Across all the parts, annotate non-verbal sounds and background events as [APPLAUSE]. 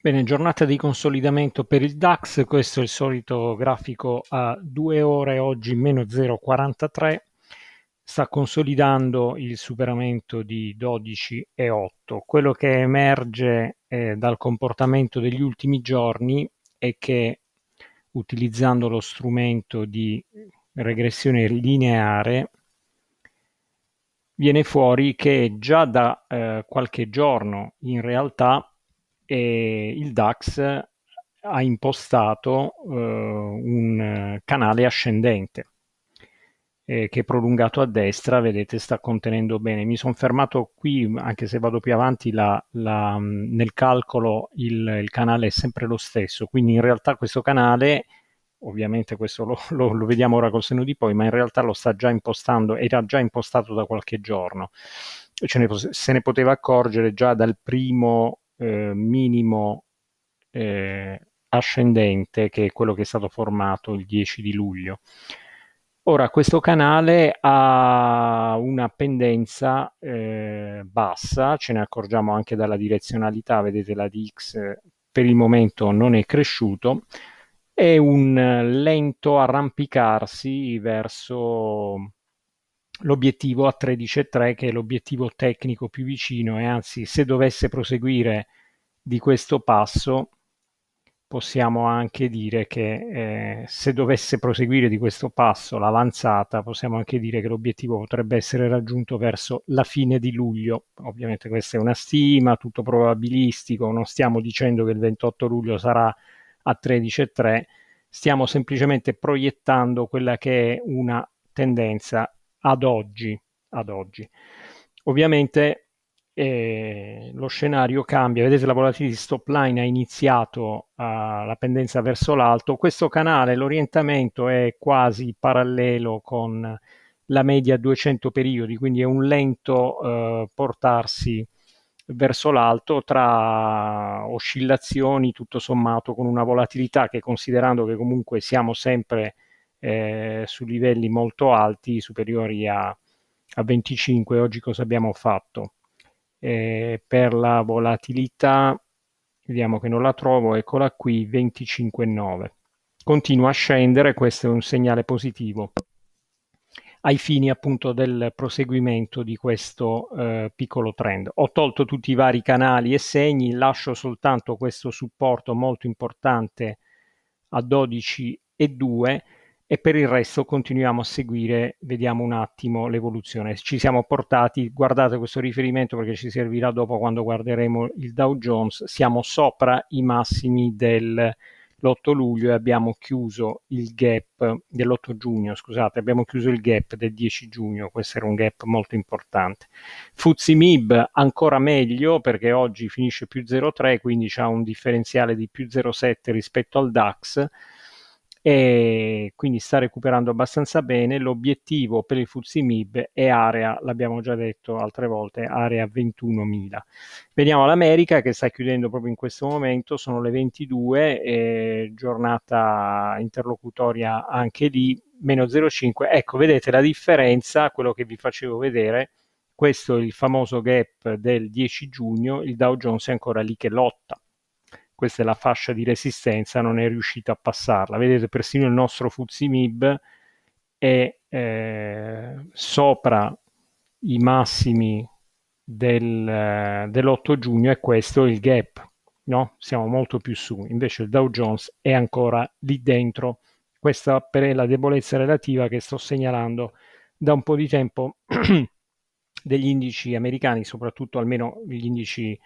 Bene, giornata di consolidamento per il DAX, questo è il solito grafico a 2 ore oggi meno 0,43, sta consolidando il superamento di 12,8. Quello che emerge eh, dal comportamento degli ultimi giorni è che utilizzando lo strumento di regressione lineare viene fuori che già da eh, qualche giorno in realtà e il DAX ha impostato eh, un canale ascendente eh, che è prolungato a destra, vedete sta contenendo bene. Mi sono fermato qui, anche se vado più avanti, la, la, nel calcolo il, il, canale è sempre lo stesso, quindi in realtà questo canale, ovviamente questo lo, lo, lo vediamo ora col seno di poi, ma in realtà lo sta già impostando, era già impostato da qualche giorno. Ne, se ne poteva accorgere già dal primo eh, minimo eh, ascendente che è quello che è stato formato il 10 di luglio. Ora questo canale ha una pendenza eh, bassa, ce ne accorgiamo anche dalla direzionalità, vedete la DX eh, per il momento non è cresciuto, è un lento arrampicarsi verso l'obiettivo a 13.3 che è l'obiettivo tecnico più vicino e anzi se dovesse proseguire di questo passo possiamo anche dire che eh, se dovesse proseguire di questo passo l'avanzata, possiamo anche dire che l'obiettivo potrebbe essere raggiunto verso la fine di luglio. Ovviamente questa è una stima, tutto probabilistico, non stiamo dicendo che il 28 luglio sarà a 13.3, stiamo semplicemente proiettando quella che è una tendenza ad oggi. Ad oggi. Ovviamente eh, lo scenario cambia, vedete la volatilità di stop line ha iniziato a, ah, la pendenza verso l'alto, questo canale l'orientamento è quasi parallelo con la media 200 periodi, quindi è un lento eh, portarsi verso l'alto tra oscillazioni tutto sommato con una volatilità che considerando che comunque siamo sempre eh, su livelli molto alti superiori a, a 25 oggi cosa abbiamo fatto eh, per la volatilità, vediamo che non la trovo, eccola qui, 25,9. Continua a scendere, questo è un segnale positivo ai fini appunto del proseguimento di questo eh, piccolo trend. Ho tolto tutti i vari canali e segni, lascio soltanto questo supporto molto importante a 12,2 e per il resto continuiamo a seguire, vediamo un attimo l'evoluzione. Ci siamo portati, guardate questo riferimento perché ci servirà dopo quando guarderemo il Dow Jones, siamo sopra i massimi dell'8 luglio e abbiamo chiuso il gap dell'8 giugno, scusate, abbiamo chiuso il gap del 10 giugno, questo era un gap molto importante. Fuzzi Mib ancora meglio perché oggi finisce più 0,3, quindi c'è un differenziale di più 0,7 rispetto al DAX e quindi sta recuperando abbastanza bene. L'obiettivo per il Fuzimib è area, l'abbiamo già detto altre volte, area 21.000. Vediamo l'America che sta chiudendo proprio in questo momento, sono le 22, eh, giornata interlocutoria anche lì, meno 0,5. Ecco, vedete la differenza, quello che vi facevo vedere, questo è il famoso gap del 10 giugno, il Dow Jones è ancora lì che lotta questa è la fascia di resistenza, non è riuscito a passarla. Vedete, persino il nostro Fuzimib è eh, sopra i massimi del, eh, dell'8 giugno e questo è il gap, no? Siamo molto più su, invece il Dow Jones è ancora lì dentro. Questa è la debolezza relativa che sto segnalando da un po' di tempo [CLEARS THROAT] degli indici americani, soprattutto almeno gli indici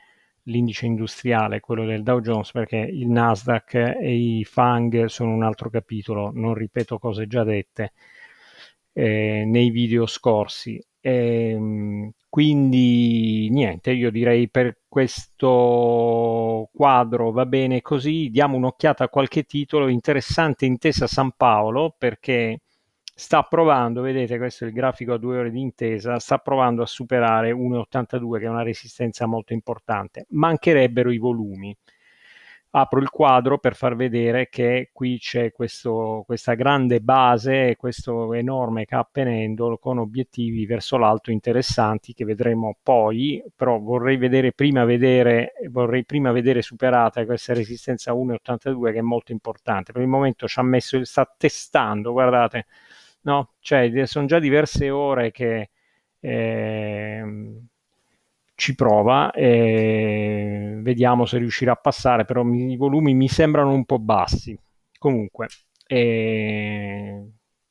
l'indice industriale, quello del Dow Jones, perché il Nasdaq e i FANG sono un altro capitolo, non ripeto cose già dette eh, nei video scorsi. E, ehm, quindi niente, io direi per questo quadro va bene così, diamo un'occhiata a qualche titolo interessante intesa San Paolo perché sta provando, vedete questo è il grafico a due ore di intesa, sta provando a superare 1,82 che è una resistenza molto importante, mancherebbero i volumi. Apro il quadro per far vedere che qui c'è questo, questa grande base, questo enorme cappenendolo con obiettivi verso l'alto interessanti che vedremo poi, però vorrei, vedere prima, vedere, vorrei prima vedere superata questa resistenza 1,82 che è molto importante. Per il momento ci ha messo, sta testando, guardate, no? Cioè, sono già diverse ore che eh, ci prova e vediamo se riuscirà a passare, però mi, i volumi mi sembrano un po' bassi. Comunque, eh,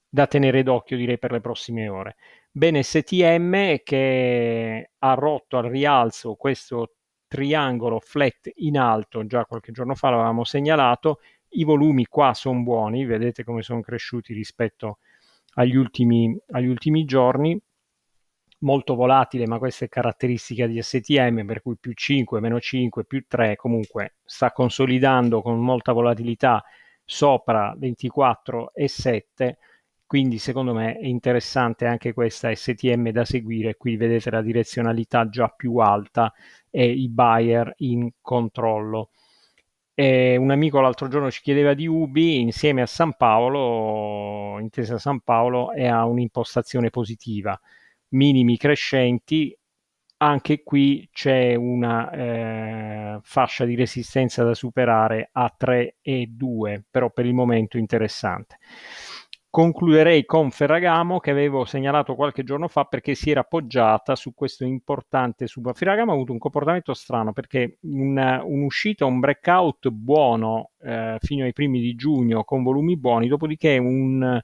da tenere d'occhio direi per le prossime ore. Bene, STM che ha rotto al rialzo questo triangolo flat in alto, già qualche giorno fa l'avevamo segnalato, i volumi qua sono buoni, vedete come sono cresciuti rispetto a agli ultimi, agli ultimi giorni, molto volatile, ma questa è caratteristica di STM, per cui più 5, meno 5, più 3, comunque sta consolidando con molta volatilità sopra 24 e 7, quindi secondo me è interessante anche questa STM da seguire, qui vedete la direzionalità già più alta e i buyer in controllo. E un amico l'altro giorno ci chiedeva di Ubi insieme a San Paolo, intesa San Paolo, e ha un'impostazione positiva, minimi crescenti. Anche qui c'è una eh, fascia di resistenza da superare a 3 e 2, però per il momento interessante. Concluderei con Ferragamo che avevo segnalato qualche giorno fa perché si era appoggiata su questo importante sub. Ferragamo ha avuto un comportamento strano perché un'uscita, un breakout buono eh, fino ai primi di giugno con volumi buoni, dopodiché un,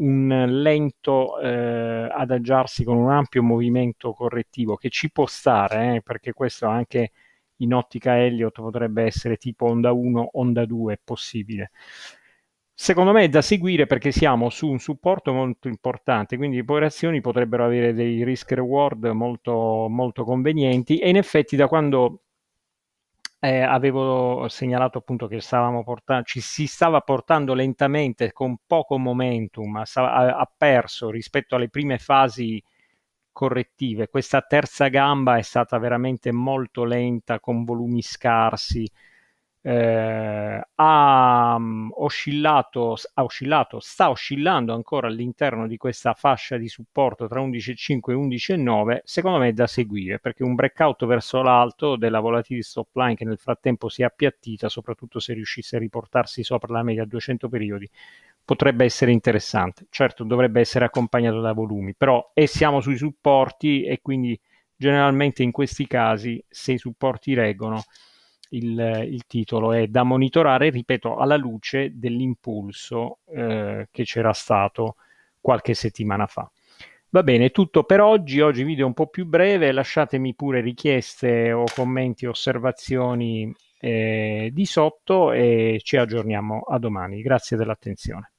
un lento eh, adagiarsi con un ampio movimento correttivo che ci può stare eh, perché questo anche in ottica Elliott potrebbe essere tipo onda 1, onda 2 possibile secondo me è da seguire perché siamo su un supporto molto importante, quindi le operazioni potrebbero avere dei risk reward molto, molto convenienti e in effetti da quando eh, avevo segnalato appunto che portando, ci si stava portando lentamente con poco momentum, ha, ha, perso rispetto alle prime fasi correttive, questa terza gamba è stata veramente molto lenta con volumi scarsi eh, ha, mm, oscillato, ha oscillato, sta oscillando ancora all'interno di questa fascia di supporto tra 11,5 e 11,9, secondo me è da seguire perché un breakout verso l'alto della volatility stop line che nel frattempo si è appiattita, soprattutto se riuscisse a riportarsi sopra la media a 200 periodi, potrebbe essere interessante. Certo, dovrebbe essere accompagnato da volumi, però e siamo sui supporti e quindi generalmente in questi casi se i supporti reggono il, il, titolo è da monitorare, ripeto, alla luce dell'impulso eh, che c'era stato qualche settimana fa. Va bene, tutto per oggi, oggi video un po' più breve, lasciatemi pure richieste o commenti, osservazioni eh, di sotto e ci aggiorniamo a domani. Grazie dell'attenzione.